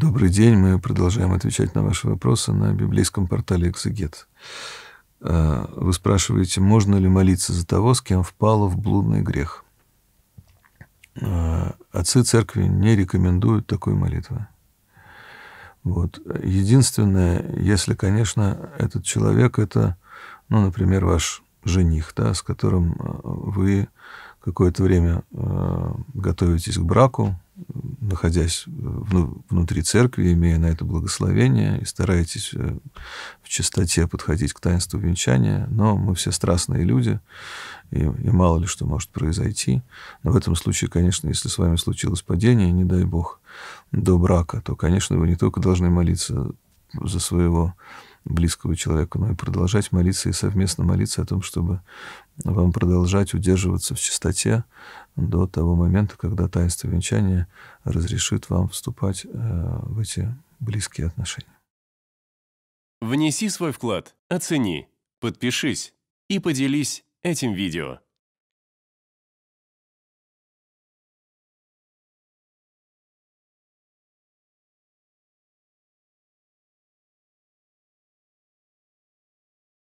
Добрый день. Мы продолжаем отвечать на ваши вопросы на библейском портале «Экзегет». А, вы спрашиваете, можно ли молиться за того, с кем впало в блудный грех? А, отцы церкви не рекомендуют такой молитвы. Вот. Единственное, если, конечно, этот человек – это, ну, например, ваш жених, да, с которым а, вы какое-то время готовитесь к браку, находясь э, внутри церкви, имея на это благословение, и стараетесь э, в чистоте подходить к таинству венчания, но мы все страстные люди, и, и мало ли что может произойти. Но в этом случае, конечно, если с вами случилось падение, не дай бог, до брака, то, конечно, вы не только должны молиться за своего близкого человека, но и продолжать молиться и совместно молиться о том, чтобы вам продолжать удерживаться в чистоте до того момента, когда таинство венчания разрешит вам вступать э, в эти близкие отношения. Внеси свой вклад, оцени, подпишись и поделись этим видео.